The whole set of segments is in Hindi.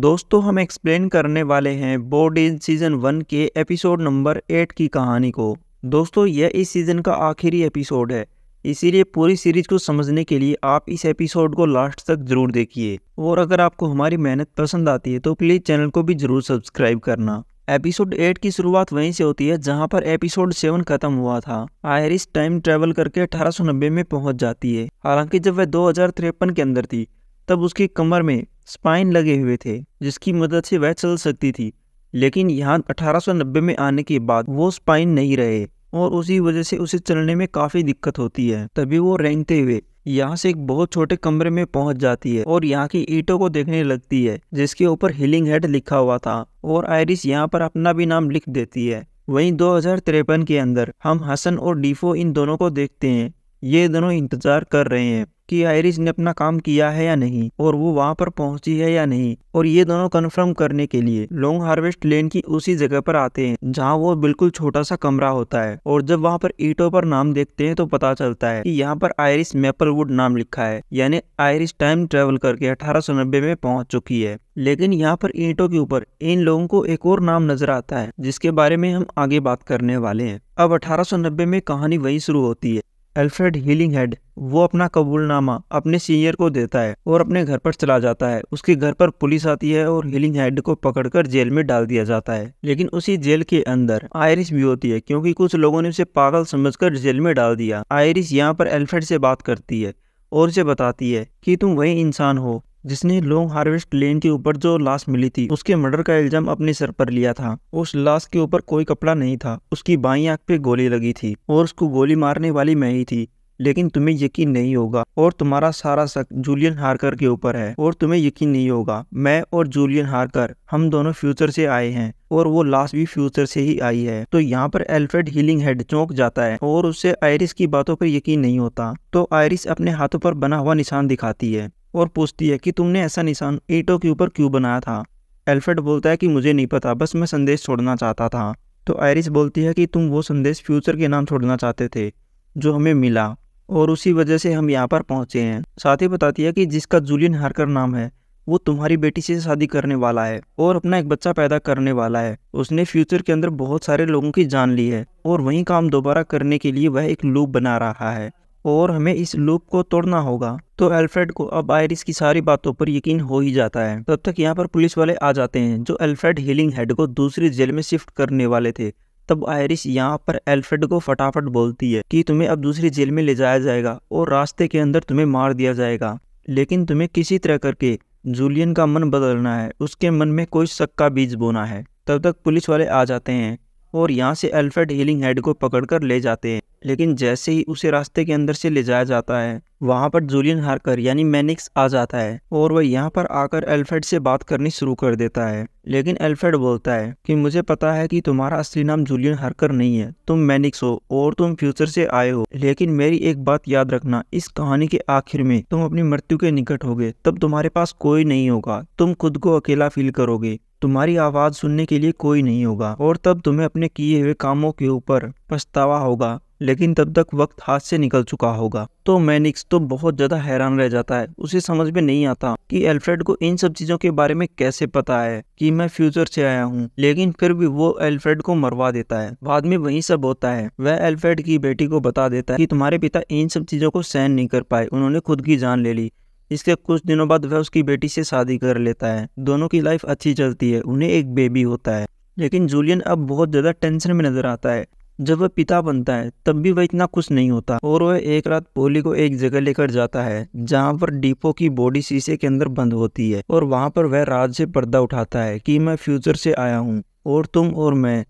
दोस्तों हम एक्सप्लेन करने वाले हैं बोर्ड इन सीज़न वन के एपिसोड नंबर एट की कहानी को दोस्तों यह इस सीज़न का आखिरी एपिसोड है इसीलिए पूरी सीरीज़ को समझने के लिए आप इस एपिसोड को लास्ट तक ज़रूर देखिए और अगर आपको हमारी मेहनत पसंद आती है तो प्लीज़ चैनल को भी ज़रूर सब्सक्राइब करना एपिसोड एट की शुरुआत वहीं से होती है जहां पर एपिसोड सेवन खत्म हुआ था आयरिस टाइम ट्रेवल करके अठारह में पहुंच जाती है हालांकि जब वह दो के अंदर थी तब उसके कमर में स्पाइन लगे हुए थे जिसकी मदद से वह चल सकती थी लेकिन यहाँ 1890 में आने के बाद वो स्पाइन नहीं रहे और उसी वजह से उसे चलने में काफ़ी दिक्कत होती है तभी वो रेंगते हुए यहाँ से एक बहुत छोटे कमरे में पहुंच जाती है और यहाँ की ईटों को देखने लगती है जिसके ऊपर हिलिंग हेड लिखा हुआ था और आयरिस यहाँ पर अपना भी नाम लिख देती है वहीं दो के अंदर हम हसन और डीफो इन दोनों को देखते हैं ये दोनों इंतजार कर रहे हैं कि आयरिस ने अपना काम किया है या नहीं और वो वहाँ पर पहुंची है या नहीं और ये दोनों कंफर्म करने के लिए लॉन्ग हार्वेस्ट लेन की उसी जगह पर आते हैं जहाँ वो बिल्कुल छोटा सा कमरा होता है और जब वहाँ पर ईटो पर नाम देखते हैं तो पता चलता है कि यहाँ पर आयरिस मेपलवुड नाम लिखा है यानी आयरिस टाइम ट्रेवल करके अठारह में पहुंच चुकी है लेकिन यहाँ पर ईंटों के ऊपर इन लोगों को एक और नाम नजर आता है जिसके बारे में हम आगे बात करने वाले हैं अब 1890 में कहानी वही शुरू होती है एल्फ्रेड हीलिंग हेड वो अपना कबूलनामा अपने सीनियर को देता है और अपने घर पर चला जाता है उसके घर पर पुलिस आती है और हीलिंग हेड को पकड़कर जेल में डाल दिया जाता है लेकिन उसी जेल के अंदर आयरिस भी होती है क्योंकि कुछ लोगों ने उसे पागल समझकर जेल में डाल दिया आयरिस यहाँ पर एल्फ्रेड से बात करती है और उसे बताती है कि तुम वही इंसान हो जिसने लॉन्ग हार्वेस्ट लेन के ऊपर जो लाश मिली थी उसके मर्डर का इल्जाम अपने सर पर लिया था उस लाश के ऊपर कोई कपड़ा नहीं था उसकी बाई आंख पे गोली लगी थी और उसको गोली मारने वाली मैं ही थी लेकिन तुम्हें यकीन नहीं होगा और तुम्हारा सारा शक जूलियन हार्कर के ऊपर है और तुम्हें यकीन नहीं होगा मैं और जूलियन हार्कर हम दोनों फ्यूचर से आए हैं और वो लाश भी फ्यूचर से ही आई है तो यहाँ पर एल्फ्रेड हीलिंग हेड चौंक जाता है और उससे आयरिस की बातों पर यकीन नहीं होता तो आयरिस अपने हाथों पर बना हुआ निशान दिखाती है और पूछती है कि तुमने ऐसा निशान ईंटों के ऊपर क्यों बनाया था एल्फ्रेड बोलता है कि मुझे नहीं पता बस मैं संदेश छोड़ना चाहता था तो आयरिस बोलती है कि तुम वो संदेश फ्यूचर के नाम छोड़ना चाहते थे जो हमें मिला और उसी वजह से हम यहाँ पर पहुँचे हैं साथ ही बताती है कि जिसका जूलियन हार्कर नाम है वो तुम्हारी बेटी से शादी करने वाला है और अपना एक बच्चा पैदा करने वाला है उसने फ्यूचर के अंदर बहुत सारे लोगों की जान ली है और वही काम दोबारा करने के लिए वह एक लूप बना रहा है और हमें इस लूप को तोड़ना होगा तो एल्फ्रेड को अब आयरिस की सारी बातों पर यकीन हो ही जाता है तब तक यहाँ पर पुलिस वाले आ जाते हैं जो एल्फ्रेड हीलिंग हेड को दूसरी जेल में शिफ्ट करने वाले थे तब आयरिस यहाँ पर एल्फ्रेड को फटाफट बोलती है कि तुम्हें अब दूसरी जेल में ले जाया जाएगा और रास्ते के अंदर तुम्हें मार दिया जाएगा लेकिन तुम्हें किसी तरह करके जूलियन का मन बदलना है उसके मन में कोई शक का बीज बोना है तब तक पुलिस वाले आ जाते हैं और यहाँ से एल्फ्रेड हीलिंग हेड को पकड़कर ले जाते हैं लेकिन जैसे ही उसे रास्ते के अंदर से ले जाया जाता है वहाँ पर जूलियन हार्कर यानी मैनिक्स आ जाता है और वह यहाँ पर आकर एल्फ्रेड से बात करनी शुरू कर देता है लेकिन एल्फ्रेड बोलता है कि मुझे पता है कि तुम्हारा असली नाम जूलियन हार्कर नहीं है तुम मैनिक्स हो और तुम फ्यूचर से आए हो लेकिन मेरी एक बात याद रखना इस कहानी के आखिर में तुम अपनी मृत्यु के निकट हो तब तुम्हारे पास कोई नहीं होगा तुम खुद को अकेला फील करोगे तुम्हारी आवाज़ सुनने के लिए कोई नहीं होगा और तब तुम्हें अपने किए हुए कामों के ऊपर पछतावा होगा लेकिन तब तक वक्त हाथ से निकल चुका होगा तो मैनिक्स तो बहुत ज़्यादा हैरान रह जाता है उसे समझ में नहीं आता कि एल्फ्रेड को इन सब चीज़ों के बारे में कैसे पता है कि मैं फ्यूचर से आया हूँ लेकिन फिर भी वो एल्फ्रेड को मरवा देता है बाद में वही सब होता है वह एल्फ्रेड की बेटी को बता देता है कि तुम्हारे पिता इन सब चीज़ों को सहन नहीं कर पाए उन्होंने खुद की जान ले ली इसके कुछ दिनों बाद वह उसकी बेटी से शादी कर लेता है दोनों की लाइफ अच्छी चलती है उन्हें एक बेबी होता है लेकिन जूलियन अब बहुत ज़्यादा टेंशन में नज़र आता है जब वह पिता बनता है तब भी वह इतना खुश नहीं होता और वह एक रात पोली को एक जगह लेकर जाता है जहाँ पर डीपो की बॉडी शीशे के अंदर बंद होती है और वहाँ पर वह राज से पर्दा उठाता है कि मैं फ्यूचर से आया हूँ और तुम और मैं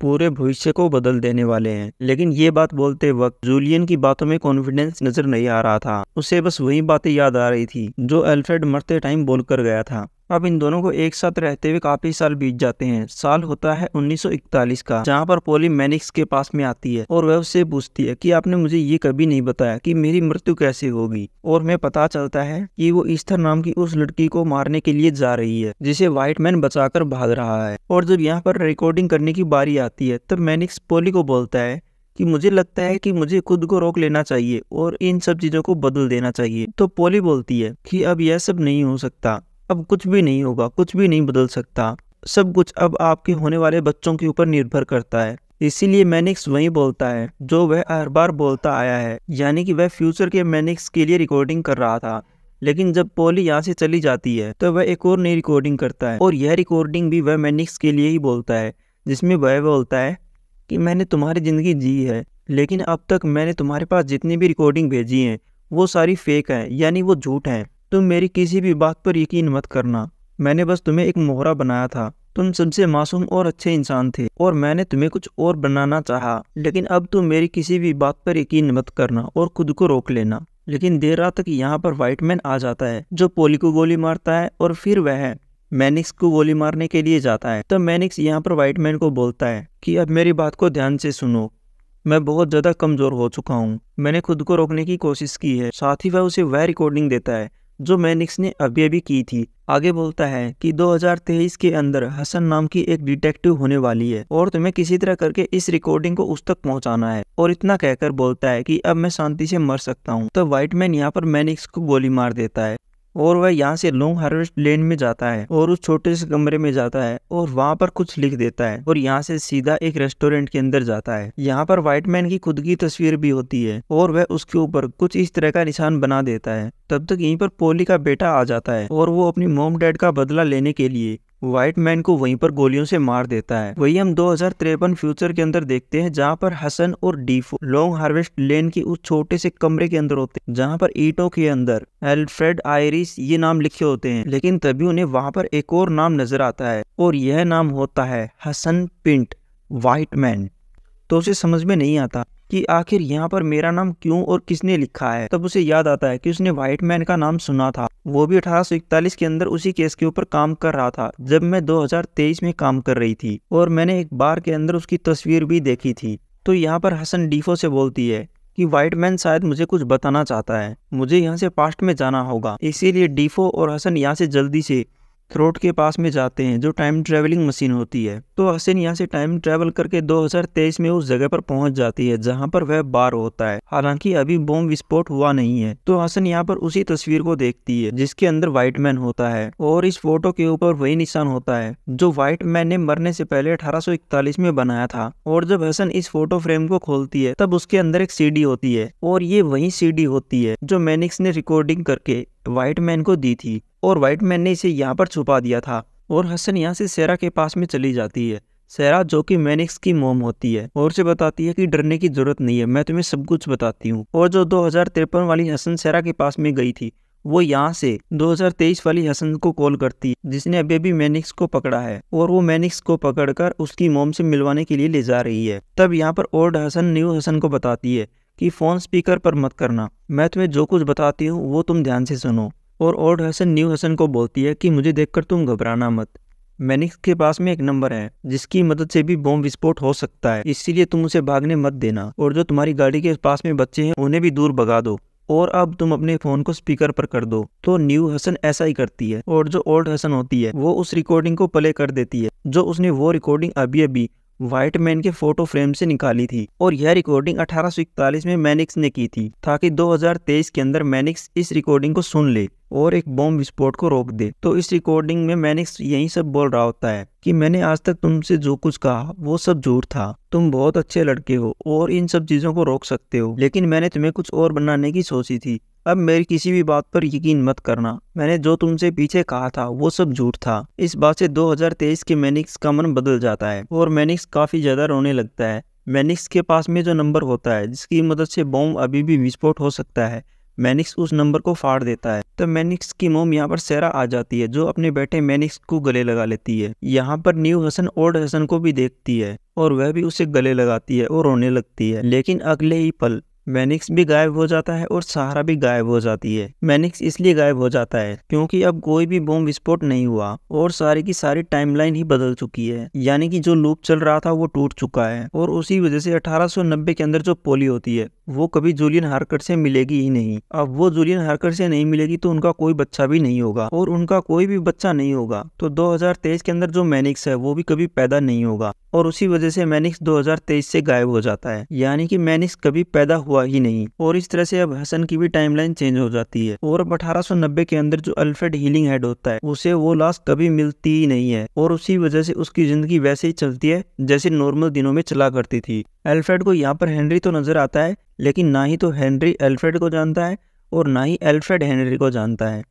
पूरे भविष्य को बदल देने वाले हैं लेकिन ये बात बोलते वक्त जूलियन की बातों में कॉन्फिडेंस नजर नहीं आ रहा था उसे बस वही बातें याद आ रही थी जो एल्फ्रेड मरते टाइम बोल कर गया था अब इन दोनों को एक साथ रहते हुए काफी साल बीत जाते हैं साल होता है 1941 का जहाँ पर पोली मैनिक्स के पास में आती है और वह उससे पूछती है कि आपने मुझे ये कभी नहीं बताया कि मेरी मृत्यु कैसे होगी और मैं पता चलता है कि वो ईस्थर नाम की उस लड़की को मारने के लिए जा रही है जिसे व्हाइट मैन बचा भाग रहा है और जब यहाँ पर रिकॉर्डिंग करने की बारी आती है तब मैनिक्स पोली को बोलता है कि मुझे लगता है कि मुझे खुद को रोक लेना चाहिए और इन सब चीज़ों को बदल देना चाहिए तो पोली बोलती है कि अब यह सब नहीं हो सकता अब कुछ भी नहीं होगा कुछ भी नहीं बदल सकता सब कुछ अब आपके होने वाले बच्चों के ऊपर निर्भर करता है इसीलिए मैनिक्स वही बोलता है जो वह हर बार बोलता आया है यानी कि वह फ्यूचर के मैनिक्स के लिए रिकॉर्डिंग कर रहा था लेकिन जब पोली यहाँ से चली जाती है तो वह एक और नई रिकॉर्डिंग करता है और यह रिकॉर्डिंग भी वह मैनिक्स के लिए ही बोलता है जिसमें वह बोलता है कि मैंने तुम्हारी ज़िंदगी जी है लेकिन अब तक मैंने तुम्हारे पास जितनी भी रिकॉर्डिंग भेजी हैं वो सारी फेक हैं यानी वो झूठ हैं तुम मेरी किसी भी बात पर यकीन मत करना मैंने बस तुम्हें एक मोहरा बनाया था तुम सबसे मासूम और अच्छे इंसान थे और मैंने तुम्हें कुछ और बनाना चाहा लेकिन अब तुम मेरी किसी भी बात पर यकीन मत करना और खुद को रोक लेना लेकिन देर रात तक यहाँ पर वाइट मैन आ जाता है जो पोली को गोली मारता है और फिर वह मैनिक्स को गोली मारने के लिए जाता है तब तो मैनिक्स यहाँ पर वाइट मैन को बोलता है कि अब मेरी बात को ध्यान से सुनो मैं बहुत ज़्यादा कमज़ोर हो चुका हूँ मैंने खुद को रोकने की कोशिश की है साथ ही वह उसे वह रिकॉर्डिंग देता है जो मैनिक्स ने अभी अभी की थी आगे बोलता है कि 2023 के अंदर हसन नाम की एक डिटेक्टिव होने वाली है और तुम्हें किसी तरह करके इस रिकॉर्डिंग को उस तक पहुंचाना है और इतना कहकर बोलता है कि अब मैं शांति से मर सकता हूं तो व्हाइट मैन यहाँ पर मैनिक्स को गोली मार देता है और वह यहाँ से लॉन्ग हार्वेस्ट लेन में जाता है और उस छोटे से कमरे में जाता है और वहाँ पर कुछ लिख देता है और यहाँ से सीधा एक रेस्टोरेंट के अंदर जाता है यहाँ पर व्हाइट मैन की खुद की तस्वीर भी होती है और वह उसके ऊपर कुछ इस तरह का निशान बना देता है तब तक यहीं पर पोली का बेटा आ जाता है और वो अपनी मोम डैड का बदला लेने के लिए व्हाइट मैन को वहीं पर गोलियों से मार देता है वही हम दो फ्यूचर के अंदर देखते हैं जहां पर हसन और डीफो लॉन्ग हार्वेस्ट लेन की उस छोटे से कमरे के अंदर होते हैं जहां पर ईटो के अंदर एल्फ्रेड आयरिस ये नाम लिखे होते हैं लेकिन तभी उन्हें वहां पर एक और नाम नजर आता है और यह नाम होता है हसन पिंट व्हाइट मैन तो उसे समझ में नहीं आता कि आखिर यहाँ पर मेरा नाम क्यों और किसने लिखा है तब उसे याद आता है कि उसने व्हाइट मैन का नाम सुना था वो भी इकतालीस के अंदर उसी केस के ऊपर काम कर रहा था जब मैं 2023 में काम कर रही थी और मैंने एक बार के अंदर उसकी तस्वीर भी देखी थी तो यहाँ पर हसन डीफो से बोलती है कि व्हाइट मैन शायद मुझे कुछ बताना चाहता है मुझे यहाँ से पास्ट में जाना होगा इसीलिए डीफो और हसन यहाँ से जल्दी से थ्रोट के पास में जाते हैं जो टाइम ट्रैवलिंग मशीन होती है तो हसन यहाँ से टाइम ट्रैवल करके 2023 में उस जगह पर पहुंच जाती है जहां पर वह बार होता है हालांकि अभी बॉम्ब विस्फोट हुआ नहीं है तो हसन यहाँ पर उसी तस्वीर को देखती है जिसके अंदर व्हाइट मैन होता है और इस फोटो के ऊपर वही निशान होता है जो व्हाइट मैन ने मरने से पहले अठारह में बनाया था और जब हसन इस फोटो फ्रेम को खोलती है तब उसके अंदर एक सी होती है और ये वही सी होती है जो मैनिक्स ने रिकॉर्डिंग करके व्हाइट मैन को दी थी और वाइट मैन ने इसे यहाँ पर छुपा दिया था और हसन यहाँ से सेरा के पास में चली जाती है सेरा जो कि मैनिक्स की मोम होती है और उसे बताती है कि डरने की जरूरत नहीं है मैं तुम्हें सब कुछ बताती हूँ और जो दो वाली हसन सेरा के पास में गई थी वो यहाँ से 2023 वाली हसन को कॉल करती जिसने अभी अभी मैनिक्स को पकड़ा है और वो मैनिक्स को पकड़कर उसकी मोम से मिलवाने के लिए ले जा रही है तब यहाँ पर ओल्ड हसन न्यू हसन को बताती है कि फ़ोन स्पीकर पर मत करना मैं तुम्हें जो कुछ बताती हूँ वो तुम ध्यान से सुनो और ओल्ड हसन न्यू हसन को बोलती है कि मुझे देखकर तुम घबराना मत मैनिक्स के पास में एक नंबर है जिसकी मदद से भी बॉम्ब विस्फोट हो सकता है इसीलिए तुम उसे भागने मत देना और जो तुम्हारी गाड़ी के पास में बच्चे हैं उन्हें भी दूर भगा दो और अब तुम अपने फोन को स्पीकर पर कर दो तो न्यू हसन ऐसा ही करती है और जो ओल्ड हसन होती है वो उस रिकॉर्डिंग को प्ले कर देती है जो उसने वो रिकॉर्डिंग अभी अभी व्हाइट मैन के फोटो फ्रेम से निकाली थी और यह रिकॉर्डिंग 1841 में मैनिक्स ने की थी ताकि 2023 के अंदर मैनिक्स इस रिकॉर्डिंग को सुन ले और एक बॉम्ब विस्फोट को रोक दे तो इस रिकॉर्डिंग में मैनिक्स यही सब बोल रहा होता है कि मैंने आज तक तुमसे जो कुछ कहा वो सब झूठ था तुम बहुत अच्छे लड़के हो और इन सब चीजों को रोक सकते हो लेकिन मैंने तुम्हें कुछ और बनाने की सोची थी अब मेरी किसी भी बात पर यकीन मत करना मैंने जो तुमसे पीछे कहा था वो सब झूठ था इस बात से 2023 के मैनिक्स का मन बदल जाता है और मैनिक्स काफी ज्यादा रोने लगता है मैनिक्स के पास में जो नंबर होता है जिसकी मदद से बॉम्ब अभी भी विस्फोट हो सकता है मैनिक्स उस नंबर को फाड़ देता है तो मैनिक्स की मोम यहाँ पर सेरा आ जाती है जो अपने बेटे मैनिक्स को गले लगा लेती है यहाँ पर न्यू हसन ओल्ड हसन को भी देखती है और वह भी उसे गले लगाती है और रोने लगती है लेकिन अगले ही पल मैनिक्स भी गायब हो जाता है और सहारा भी गायब हो जाती है मैनिक्स इसलिए गायब हो जाता है क्योंकि अब कोई भी बॉम्ब विस्फोट नहीं हुआ और सारी की सारी टाइमलाइन ही बदल चुकी है यानी कि जो लूप चल रहा था वो टूट चुका है और उसी वजह से 1890 के अंदर जो पोली होती है वो कभी जूलियन हार्कर से मिलेगी ही नहीं अब वो जूलियन हार्कर से नहीं मिलेगी तो उनका कोई बच्चा भी नहीं होगा और उनका कोई भी बच्चा नहीं होगा तो 2023 के अंदर जो मैनिक्स है वो भी कभी पैदा नहीं होगा और उसी वजह से मैनिक्स 2023 से गायब हो जाता है यानी कि मैनिक्स कभी पैदा हुआ हुआ ही नहीं और इस तरह से अब हसन की भी टाइमलाइन चेंज हो जाती है और अब अठारह के अंदर जो अल्फ्रेड हीलिंग हेड होता है उसे वो लाश कभी मिलती ही नहीं है और उसी वजह से उसकी जिंदगी वैसे ही चलती है जैसे नॉर्मल दिनों में चला करती थी एल्फ्रेड को यहाँ पर हेनरी तो नजर आता है लेकिन ना ही तो हेनरी एल्फ्रेड को जानता है और ना ही एल्फ्रेड हेनरी को जानता है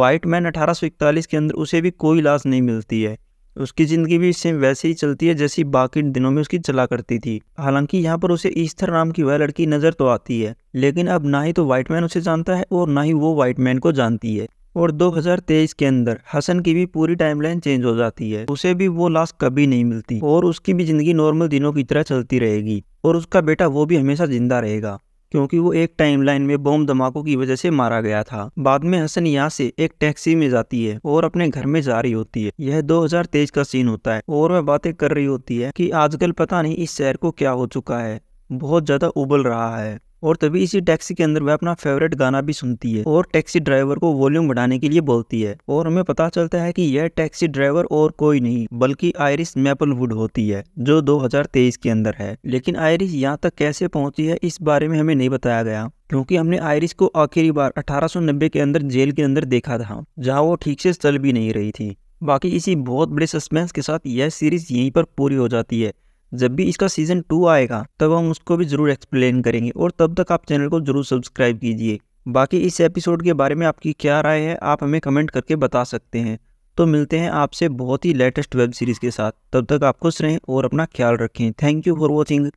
व्हाइट मैन अठारह के अंदर उसे भी कोई लाश नहीं मिलती है उसकी ज़िंदगी भी सेम वैसे ही चलती है जैसी बाकी दिनों में उसकी चला करती थी हालांकि यहाँ पर उसे ईस्थर नाम की वह लड़की नज़र तो आती है लेकिन अब ना ही तो वाइट मैन उसे जानता है और ना ही वो वाइट मैन को जानती है और 2023 के अंदर हसन की भी पूरी टाइमलाइन चेंज हो जाती है उसे भी वो लाश कभी नहीं मिलती और उसकी भी ज़िंदगी नॉर्मल दिनों की तरह चलती रहेगी और उसका बेटा वो भी हमेशा जिंदा रहेगा क्योंकि वो एक टाइमलाइन में बम धमाकों की वजह से मारा गया था बाद में हसन यहाँ से एक टैक्सी में जाती है और अपने घर में जा रही होती है यह 2023 का सीन होता है और वह बातें कर रही होती है कि आजकल पता नहीं इस शहर को क्या हो चुका है बहुत ज्यादा उबल रहा है और तभी इसी टैक्सी के अंदर वह अपना फेवरेट गाना भी सुनती है और टैक्सी ड्राइवर को वॉल्यूम बढ़ाने के लिए बोलती है और हमें पता चलता है कि यह टैक्सी ड्राइवर और कोई नहीं बल्कि आयरिस मैपलवुड होती है जो 2023 के अंदर है लेकिन आयरिस यहाँ तक कैसे पहुंची है इस बारे में हमें नहीं बताया गया क्योंकि हमने आयरिस को आखिरी बार अठारह के अंदर जेल के अंदर देखा था जहाँ वो ठीक से चल भी नहीं रही थी बाकी इसी बहुत बड़े सस्पेंस के साथ यह सीरीज यहीं पर पूरी हो जाती है जब भी इसका सीजन टू आएगा तब हम उसको भी जरूर एक्सप्लेन करेंगे और तब तक आप चैनल को जरूर सब्सक्राइब कीजिए बाकी इस एपिसोड के बारे में आपकी क्या राय है आप हमें कमेंट करके बता सकते हैं तो मिलते हैं आपसे बहुत ही लेटेस्ट वेब सीरीज़ के साथ तब तक आप खुश रहें और अपना ख्याल रखें थैंक यू फॉर वॉचिंग